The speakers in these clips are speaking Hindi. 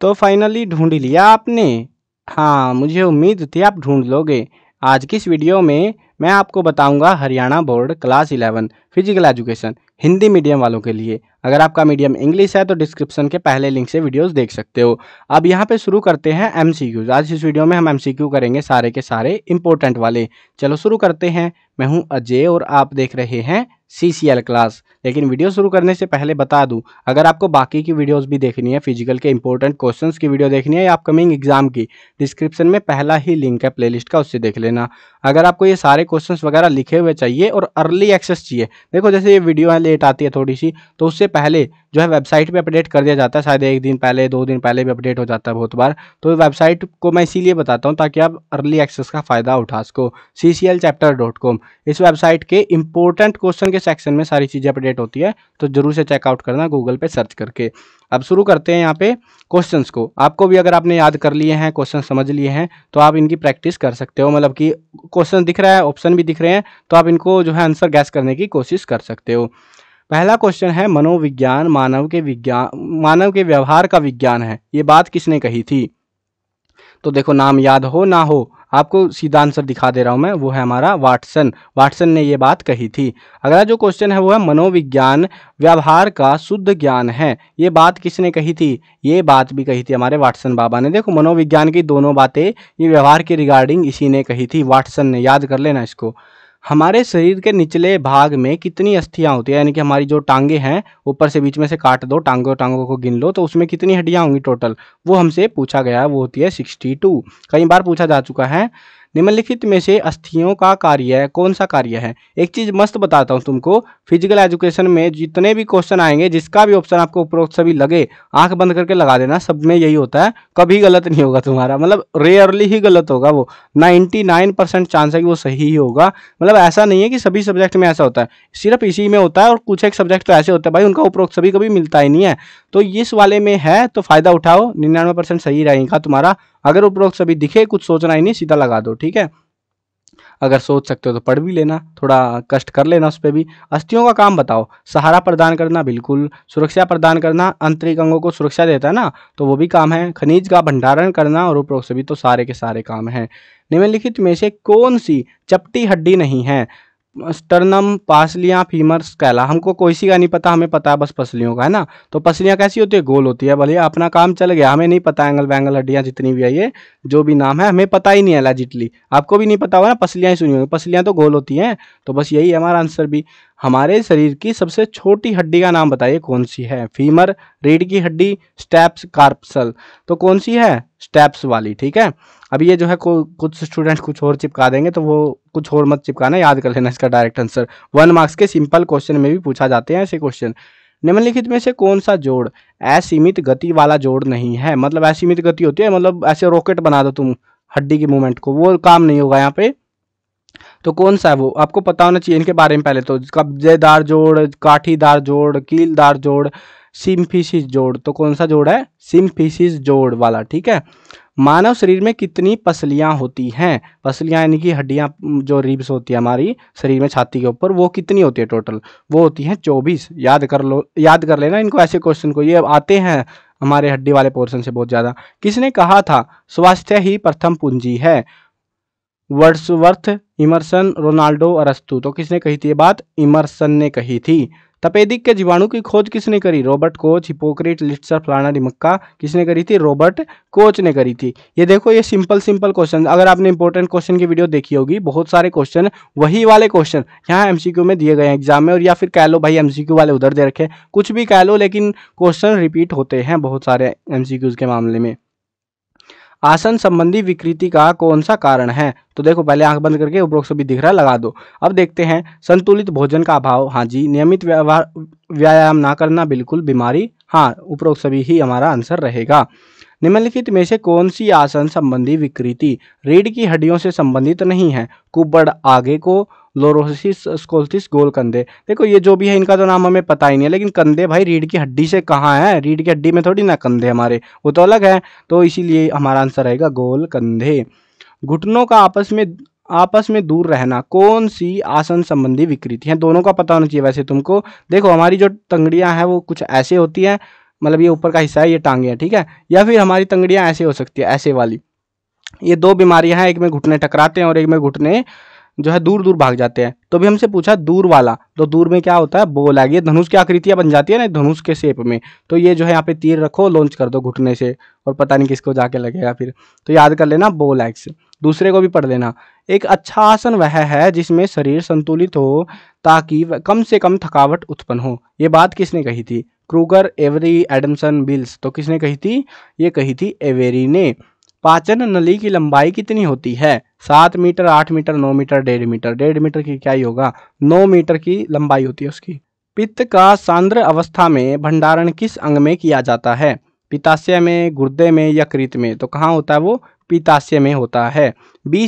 तो फाइनली ढूंढ लिया आपने हाँ मुझे उम्मीद थी आप ढूंढ लोगे आज की इस वीडियो में मैं आपको बताऊंगा Haryana board class eleven physical education Hindi medium वालों के लिए अगर आपका मीडियम इंग्लिश है तो डिस्क्रिप्शन के पहले लिंक से वीडियोस देख सकते हो अब यहाँ पे शुरू करते हैं एम आज इस वीडियो में हम एम करेंगे सारे के सारे इंपॉर्टेंट वाले चलो शुरू करते हैं मैं हूँ अजय और आप देख रहे हैं सी सी एल क्लास लेकिन वीडियो शुरू करने से पहले बता दूं अगर आपको बाकी की वीडियोस भी देखनी है फिजिकल के इंपॉर्टेंट क्वेश्चंस की वीडियो देखनी है या अपकमिंग एग्जाम की डिस्क्रिप्शन में पहला ही लिंक है प्लेलिस्ट का उससे देख लेना अगर आपको ये सारे क्वेश्चंस वगैरह लिखे हुए चाहिए और अर्ली एक्सेस चाहिए देखो जैसे ये वीडियो है लेट आती है थोड़ी सी तो उससे पहले जो है वेबसाइट पर अपडेट कर दिया जाता है शायद एक दिन पहले दो दिन पहले भी अपडेट हो जाता है बहुत बार तो वेबसाइट को मैं इसीलिए बताता हूँ ताकि आप अर्ली एक्सेस का फ़ायदा उठा सको सी चैप्टर डॉट कॉम इस वेबसाइट के इंपॉर्टेंट क्वेश्चन के के सेक्शन में सारी चीज़ें अपडेट होती है तो जरूर से चेकआउट करना गूगल पे सर्च करके अब शुरू करते हैं यहाँ पे क्वेश्चंस को आपको भी अगर आपने याद कर लिए हैं क्वेश्चन समझ लिए हैं तो आप इनकी प्रैक्टिस कर सकते हो मतलब कि क्वेश्चन दिख रहा है ऑप्शन भी दिख रहे हैं तो आप इनको जो है आंसर गैस करने की कोशिश कर सकते हो पहला क्वेश्चन है मनोविज्ञान मानव के विज्ञान मानव के व्यवहार का विज्ञान है ये बात किसने कही थी तो देखो नाम याद हो ना हो आपको सीधा आंसर दिखा दे रहा हूँ मैं वो है हमारा वाटसन वाटसन ने ये बात कही थी अगला जो क्वेश्चन है वो है मनोविज्ञान व्यवहार का शुद्ध ज्ञान है ये बात किसने कही थी ये बात भी कही थी हमारे वाटसन बाबा ने देखो मनोविज्ञान की दोनों बातें ये व्यवहार के रिगार्डिंग इसी ने कही थी वाटसन ने याद कर लेना इसको हमारे शरीर के निचले भाग में कितनी अस्थियाँ होती है यानी कि हमारी जो टांगे हैं ऊपर से बीच में से काट दो टांगों टांगों को गिन लो तो उसमें कितनी हड्डियाँ होंगी टोटल वो हमसे पूछा गया है वो होती है सिक्सटी टू कई बार पूछा जा चुका है निम्नलिखित में से अस्थियों का कार्य है कौन सा कार्य है एक चीज़ मस्त बताता हूँ तुमको फिजिकल एजुकेशन में जितने भी क्वेश्चन आएंगे जिसका भी ऑप्शन आपको उपरोक्त सभी लगे आंख बंद करके लगा देना सब में यही होता है कभी गलत नहीं होगा तुम्हारा मतलब रेयरली ही गलत होगा वो नाइन्टी चांस है कि वो सही ही होगा मतलब ऐसा नहीं है कि सभी सब्जेक्ट में ऐसा होता है सिर्फ इसी में होता है और कुछ एक सब्जेक्ट तो ऐसे होते हैं भाई उनका उपरोक्त सभी कभी मिलता ही नहीं है तो इस वाले में है तो फ़ायदा उठाओ निन्यानवे परसेंट सही रहेगा तुम्हारा अगर उपरोक्त सभी दिखे कुछ सोचना ही नहीं सीधा लगा दो ठीक है अगर सोच सकते हो तो पढ़ भी लेना थोड़ा कष्ट कर लेना उस पर भी अस्थियों का काम बताओ सहारा प्रदान करना बिल्कुल सुरक्षा प्रदान करना आंतरिक अंगों को सुरक्षा देता है ना तो वो भी काम है खनिज का भंडारण करना और उपरोक्त सभी तो सारे के सारे काम हैं निम्नलिखित में से कौन सी चपटी हड्डी नहीं है स्टर्नम पासलियाँ फीमर स्कैला हमको कोई सी का नहीं पता हमें पता है बस पसलियों का है ना तो पसलियाँ कैसी होती है गोल होती है भले अपना काम चल गया हमें नहीं पता एंगल बैंगल हड्डियाँ जितनी भी है ये जो भी नाम है हमें पता ही नहीं है लॉजिटली आपको भी नहीं पता होगा ना पसलियाँ ही सुनी होंगी पसलियाँ तो गोल होती हैं तो बस यही है हमारा आंसर भी हमारे शरीर की सबसे छोटी हड्डी का नाम बताइए कौन सी है फीमर रीढ़ की हड्डी स्टेप्स कार्पसल तो कौन सी है स्टेप्स वाली ठीक है अब ये जो है कुछ स्टूडेंट कुछ और चिपका देंगे तो वो कुछ और मत चिपकाना याद कर लेना इसका डायरेक्ट आंसर वन मार्क्स के सिंपल क्वेश्चन में भी पूछा जाते हैं ऐसे क्वेश्चन निम्नलिखित में से कौन सा जोड़ असीमित गति वाला जोड़ नहीं है मतलब असीमित गति होती है मतलब ऐसे रॉकेट बना दो तुम हड्डी की मूवमेंट को वो काम नहीं होगा यहाँ पे तो कौन सा है वो आपको पता होना चाहिए इनके बारे में पहले तो कब्जेदार जोड़ काठीदार जोड़ कीलदार जोड़ सिम्फिसिस जोड़ तो कौन सा जोड़ है सिम्फिसिस जोड़ वाला ठीक है मानव शरीर में कितनी पसलियां होती हैं पसलियां यानी कि हड्डियाँ जो रिब्स होती है हमारी शरीर में छाती के ऊपर वो कितनी होती है टोटल वो होती हैं चौबीस याद कर लो याद कर लेना इनको ऐसे क्वेश्चन को ये आते हैं हमारे हड्डी वाले पोर्शन से बहुत ज़्यादा किसने कहा था स्वास्थ्य ही प्रथम पूंजी है वर्ड्सवर्थ इमरसन रोनाल्डो अरस्तु तो किसने कही थी ये बात इमरसन ने कही थी तपेदिक के जीवाणु की खोज किसने करी रॉबर्ट कोच हिपोक्रेट लिट्सर फलाना डिमक्का किसने करी थी रॉबर्ट कोच ने करी थी ये देखो ये सिंपल सिंपल क्वेश्चन अगर आपने इंपॉर्टेंट क्वेश्चन की वीडियो देखी होगी बहुत सारे क्वेश्चन वही वाले क्वेश्चन यहाँ एमसीक्यू में दिए गए एग्जाम में और या फिर कह लो भाई एम वाले उधर दे रखे कुछ भी कह लो लेकिन क्वेश्चन रिपीट होते हैं बहुत सारे एम के मामले में आसन संबंधी विकृति का कौन सा कारण है तो देखो पहले आंख बंद करके उपरोक्त भी दिख रहा है लगा दो अब देखते हैं संतुलित भोजन का अभाव हाँ जी नियमित व्यायाम ना करना बिल्कुल बीमारी हाँ उपरोक्त सभी ही हमारा आंसर रहेगा निम्नलिखित में से कौन सी आसन संबंधी विकृति रीढ़ की हड्डियों से संबंधित नहीं है कुब्बड़ आगे को लोरोसिस स्कोल्थिस गोल कंधे देखो ये जो भी है इनका तो नाम हमें पता ही नहीं है लेकिन कंधे भाई रीढ़ की हड्डी से कहाँ है रीढ़ की हड्डी में थोड़ी ना कंधे हमारे वो तो अलग है तो इसीलिए हमारा आंसर रहेगा गोल कंधे घुटनों का आपस में आपस में दूर रहना कौन सी आसन संबंधी विकृति है दोनों का पता होना चाहिए वैसे तुमको देखो हमारी जो टंगड़ियाँ हैं वो कुछ ऐसे होती हैं मतलब ये ऊपर का हिस्सा है ये टांगे हैं ठीक है या फिर हमारी तंगड़ियाँ ऐसे हो सकती है ऐसे वाली ये दो बीमारियां हैं एक में घुटने टकराते हैं और एक में घुटने जो है दूर दूर भाग जाते हैं तो भी हमसे पूछा दूर वाला तो दूर में क्या होता है बोल आगे धनुष की आकृतियां बन जाती है ना धनुष के शेप में तो ये जो है यहाँ पे तीर रखो लॉन्च कर दो घुटने से और पता नहीं किसको जाके लगेगा फिर तो याद कर लेना बोल एक्स दूसरे को भी पढ़ लेना एक अच्छा आसन वह है जिसमें शरीर संतुलित हो ताकि कम से कम थकावट उत्पन्न हो ये बात किसने कही थी क्रूगर एवरी एडमसन बिल्स तो किसने कही थी ये कही थी एवेरी ने पाचन नली की लंबाई कितनी होती है सात मीटर आठ मीटर नौ मीटर डेढ़ मीटर डेढ़ मीटर की क्या ही होगा नौ मीटर की लंबाई होती है उसकी पित्त का सांद्र अवस्था में भंडारण किस अंग में किया जाता है पिताशय में गुर्दे में या कृत में तो कहाँ होता है वो पिताशय में होता है बी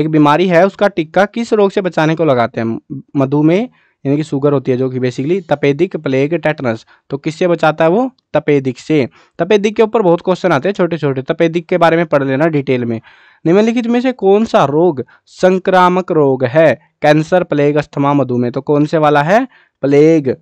एक बीमारी है उसका टिक्का किस रोग से बचाने को लगाते हैं मधुमेह यानी कि शुगर होती है जो कि बेसिकली तपेदिक प्लेग टेटनस तो किससे बचाता है वो तपेदिक से तपेदिक के ऊपर बहुत क्वेश्चन आते हैं छोटे छोटे तपेदिक के बारे में पढ़ लेना डिटेल में निम्नलिखित में से कौन सा रोग संक्रामक रोग है कैंसर प्लेग अस्थमा मधुमेह तो कौन से वाला है प्लेग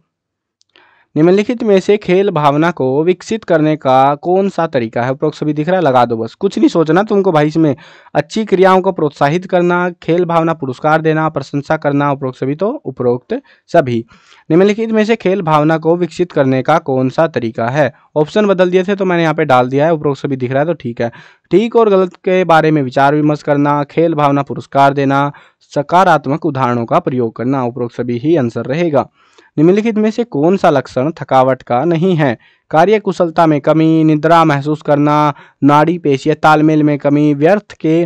निम्नलिखित में से खेल भावना को विकसित करने का कौन सा तरीका है उपरोक्त सभी दिख रहा है लगा दो बस कुछ नहीं सोचना तुमको भाई इसमें अच्छी क्रियाओं को प्रोत्साहित करना खेल भावना पुरस्कार देना प्रशंसा करना उपरोक्त सभी तो उपरोक्त सभी निम्नलिखित में से खेल भावना को विकसित करने का कौन सा तरीका है ऑप्शन बदल दिए थे तो मैंने यहाँ पे डाल दिया है उपरोक्त सभी दिख रहा है तो ठीक है ठीक और गलत के बारे में विचार विमर्श करना खेल भावना पुरस्कार देना सकारात्मक उदाहरणों का प्रयोग करना उपरोक्त सभी ही आंसर रहेगा निम्नलिखित में से कौन सा लक्षण थकावट का नहीं है कार्य कुशलता में कमी निद्रा महसूस करना नाड़ी पेशी तालमेल में कमी व्यर्थ के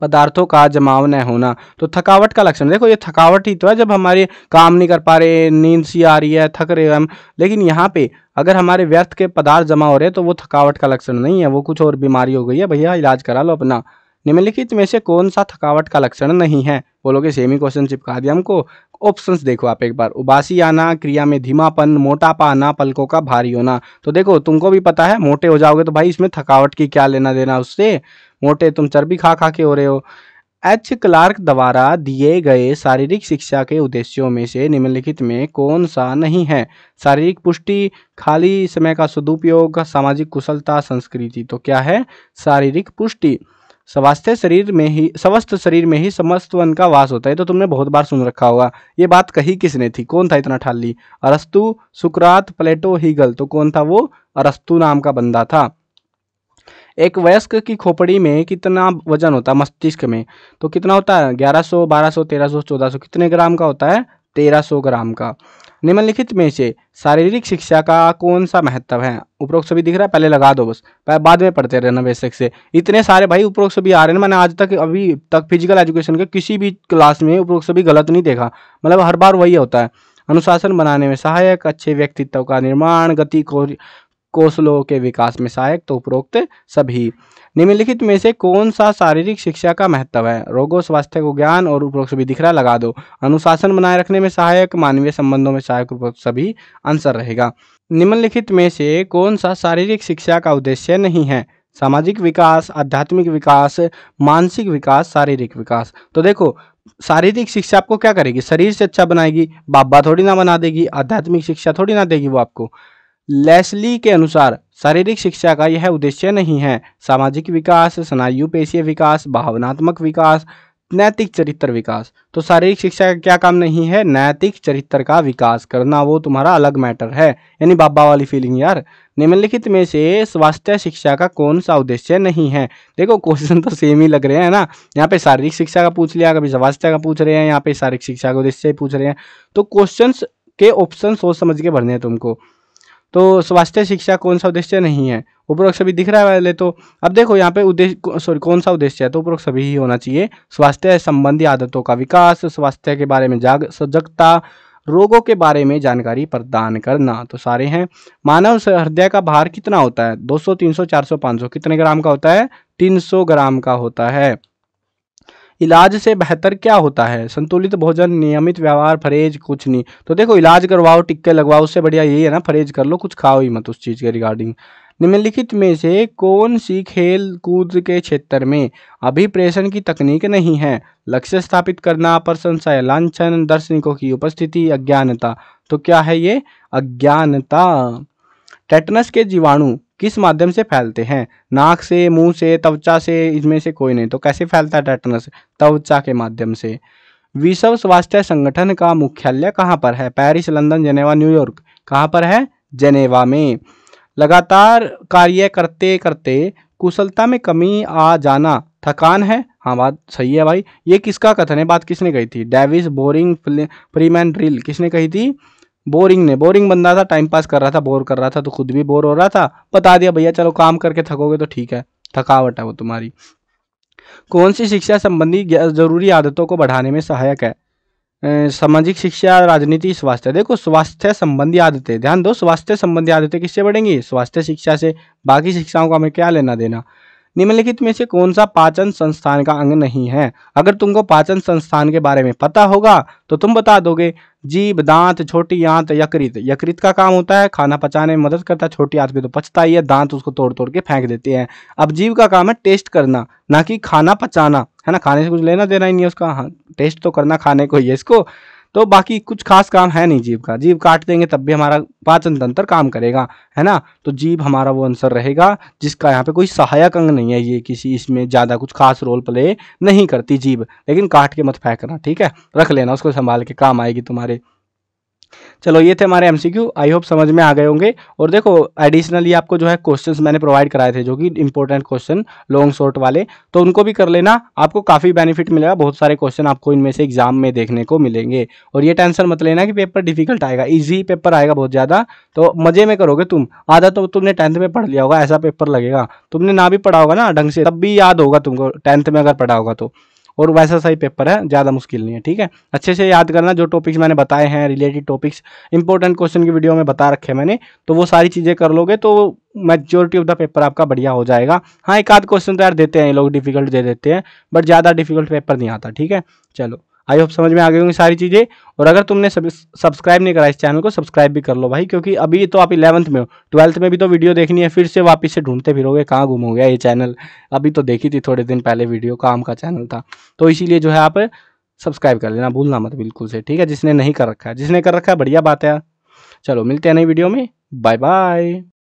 पदार्थों का जमाव न होना तो थकावट का लक्षण देखो ये थकावट ही तो है जब हमारे काम नहीं कर पा रहे नींद सी आ रही है थक रहे हम लेकिन यहाँ पे अगर हमारे व्यर्थ के पदार्थ जमा हो रहे तो वो थकावट का लक्षण नहीं है वो कुछ और बीमारी हो गई है भैया इलाज करा लो अपना निम्नलिखित में से कौन सा थकावट का लक्षण नहीं है बोलोगे सेम ही क्वेश्चन चिपका दिया हमको ऑप्शन देखो आप एक बार उबासी आना क्रिया में धीमापन मोटापा आना पलकों का भारी होना तो देखो तुमको भी पता है मोटे हो जाओगे तो भाई इसमें थकावट की क्या लेना देना उससे मोटे तुम चर्बी खा खा के हो रहे हो एच क्लार्क द्वारा दिए गए शारीरिक शिक्षा के उद्देश्यों में से निम्नलिखित में कौन सा नहीं है शारीरिक पुष्टि खाली समय का सदुपयोग सामाजिक कुशलता संस्कृति तो क्या है शारीरिक पुष्टि स्वास्थ्य शरीर में ही स्वस्थ शरीर में ही समस्त वन का वास होता है तो तुमने बहुत बार सुन रखा होगा ये बात कही किसने थी कौन था इतना ठाली अरस्तु सुक्रात प्लेटो हीगल तो कौन था वो अरस्तु नाम का बंदा था एक वयस्क की खोपड़ी में कितना वजन होता है मस्तिष्क में तो कितना होता है ग्यारह सौ बारह सौ तेरह सौ चौदह सौ कितने ग्राम का होता है तेरह सौ ग्राम का निम्नलिखित में से शारीरिक शिक्षा का कौन सा महत्व है उपरोक्त सभी दिख रहा है पहले लगा दो बस बाद में पढ़ते रहना बेसिक से इतने सारे भाई उपरोक्त सभी आ रहे हैं मैंने आज तक अभी तक फिजिकल एजुकेशन के किसी भी क्लास में उपरोक्त सभी गलत नहीं देखा मतलब हर बार वही होता है अनुशासन बनाने में सहायक अच्छे व्यक्तित्व का निर्माण गति कौशलों के विकास में सहायक तो उपरोक्त सभी निम्नलिखित में से कौन सा शारीरिक शिक्षा का महत्व है रोगों स्वास्थ्य को ज्ञान और उपरोक्त सभी दिखरा लगा दो अनुशासन बनाए रखने में सहायक मानवीय संबंधों में सहायक उपरोक्त सभी आंसर रहेगा निम्नलिखित में से कौन सा शारीरिक शिक्षा का उद्देश्य नहीं है सामाजिक विकास आध्यात्मिक विकास मानसिक विकास शारीरिक विकास तो देखो शारीरिक शिक्षा आपको क्या करेगी शरीर से अच्छा बनाएगी बाबा थोड़ी ना बना देगी आध्यात्मिक शिक्षा थोड़ी ना देगी वो आपको लेसली के अनुसार शारीरिक शिक्षा का यह उद्देश्य नहीं है सामाजिक विकास स्नायु पेशीय विकास भावनात्मक विकास नैतिक चरित्र विकास तो शारीरिक शिक्षा का क्या काम नहीं है नैतिक चरित्र का विकास करना वो तुम्हारा अलग मैटर है यानी बाबा वाली फीलिंग यार निम्नलिखित में से स्वास्थ्य शिक्षा का कौन सा उद्देश्य नहीं है देखो क्वेश्चन तो सेम ही लग रहे हैं ना यहाँ पे शारीरिक शिक्षा का पूछ लिया कभी स्वास्थ्य का पूछ रहे हैं यहाँ पे शारीरिक शिक्षा का उद्देश्य पूछ रहे हैं तो क्वेश्चन के ऑप्शन सोच समझ के भरने हैं तुमको तो स्वास्थ्य शिक्षा कौन सा उद्देश्य नहीं है उपरोक्त सभी दिख रहा है पहले तो अब देखो यहाँ पे उद्देश्य सॉरी कौन सा उद्देश्य है तो उपरोक्त सभी ही होना चाहिए स्वास्थ्य संबंधी आदतों का विकास स्वास्थ्य के बारे में जाग सजगता रोगों के बारे में जानकारी प्रदान करना तो सारे हैं मानव हृदय का भार कितना होता है 200, 300, 400, 500 कितने ग्राम का होता है 300 ग्राम का होता है इलाज से बेहतर क्या होता है संतुलित भोजन नियमित व्यवहार परहेज कुछ नहीं तो देखो इलाज करवाओ टिक्के लगवाओ उससे बढ़िया यही है ना परहेज कर लो कुछ खाओ ही मत उस चीज़ के रिगार्डिंग निम्नलिखित में से कौन सी खेल कूद के क्षेत्र में अभिप्रेषण की तकनीक नहीं है लक्ष्य स्थापित करना प्रशंसा लांछन दर्शनिकों की उपस्थिति अज्ञानता तो क्या है ये अज्ञानता टेटनस के जीवाणु किस माध्यम से फैलते हैं नाक से मुंह से त्वचा से इसमें से कोई नहीं तो कैसे फैलता है टेटनस त्वचा के माध्यम से विश्व स्वास्थ्य संगठन का मुख्यालय कहाँ पर है पेरिस लंदन जनेवा न्यूयॉर्क कहाँ पर है जनेवा में लगातार कार्य करते करते कुशलता में कमी आ जाना थकान है हाँ बात सही है भाई ये किसका कथन है बात किसने कही थी डेविस बोरिंग फ्रीमैन ड्रिल किसने कही थी बोरिंग ने बोरिंग बंदा था टाइम पास कर रहा था बोर कर रहा था तो खुद भी बोर हो रहा था बता दिया भैया चलो काम करके थकोगे तो ठीक है थकावट है वो तुम्हारी कौन सी शिक्षा संबंधी जरूरी आदतों को बढ़ाने में सहायक है सामाजिक शिक्षा राजनीति स्वास्थ्य देखो स्वास्थ्य संबंधी आदतें ध्यान दो स्वास्थ्य संबंधी आदतें किससे बढ़ेंगी स्वास्थ्य शिक्षा से बाकी शिक्षाओं का हमें क्या लेना देना निम्नलिखित में से कौन सा पाचन संस्थान का अंग नहीं है अगर तुमको पाचन संस्थान के बारे में पता होगा तो तुम बता दोगे जीभ दांत छोटी आंत यकृत यकृत का काम होता है खाना पचाने में मदद करता है छोटी आंत भी तो पचता ही है दांत उसको तोड़ तोड़ के फेंक देते हैं अब जीव का काम है टेस्ट करना ना कि खाना पचाना है ना खाने से कुछ लेना देना ही नहीं है उसका हाँ टेस्ट तो करना खाने को ही है इसको तो बाकी कुछ खास काम है नहीं जीभ का जीभ काट देंगे तब भी हमारा पाचन तंत्र काम करेगा है ना तो जीभ हमारा वो आंसर रहेगा जिसका यहाँ पे कोई सहायक अंग नहीं है ये किसी इसमें ज़्यादा कुछ खास रोल प्ले नहीं करती जीभ लेकिन काट के मत फेंकना ठीक है रख लेना उसको संभाल के काम आएगी तुम्हारे चलो ये थे हमारे एमसीक्यू आई होप समझ में आ गए होंगे और देखो एडिशनली आपको जो है क्वेश्चंस मैंने प्रोवाइड कराए थे जो कि इंपॉर्टेंट क्वेश्चन लॉन्ग शॉर्ट वाले तो उनको भी कर लेना आपको काफ़ी बेनिफिट मिलेगा बहुत सारे क्वेश्चन आपको इनमें से एग्जाम में देखने को मिलेंगे और ये टेंशन मत लेना कि पेपर डिफिकल्ट आएगा ईजी पेपर आएगा बहुत ज़्यादा तो मज़े में करोगे तुम आधा तो तुमने टेंथ में पढ़ लिया होगा ऐसा पेपर लगेगा तुमने ना भी पढ़ा होगा ना ढंग से तब भी याद होगा तुमको टेंथ में अगर पढ़ा होगा तो और वैसा सही पेपर है ज़्यादा मुश्किल नहीं है ठीक है अच्छे से याद करना जो टॉपिक्स मैंने बताए हैं रिलेटेड टॉपिक्स इंपॉर्टेंट क्वेश्चन की वीडियो में बता रखे मैंने तो वो सारी चीज़ें कर लोगे तो मेजोरिटी ऑफ द पेपर आपका बढ़िया हो जाएगा हाँ एक आध क्वेश्चन तो यार देते हैं ये लोग डिफिकल्ट दे देते हैं बट ज़्यादा डिफिकल्ट पेपर नहीं आता ठीक है चलो आई होप समझ में आ गई होंगी सारी चीज़ें और अगर तुमने सब्सक्राइब नहीं करा इस चैनल को सब्सक्राइब भी कर लो भाई क्योंकि अभी तो आप इलेवंथ में हो ट्वेल्थ में भी तो वीडियो देखनी है फिर से वापस से ढूंढते फिरोगे कहाँ गुम हो गया ये चैनल अभी तो देखी थी थोड़े दिन पहले वीडियो काम का चैनल था तो इसीलिए जो है आप सब्सक्राइब कर लेना भूलना मत बिल्कुल से ठीक है जिसने नहीं कर रखा है जिसने कर रखा है बढ़िया बात है चलो मिलते हैं नई वीडियो में बाय बाय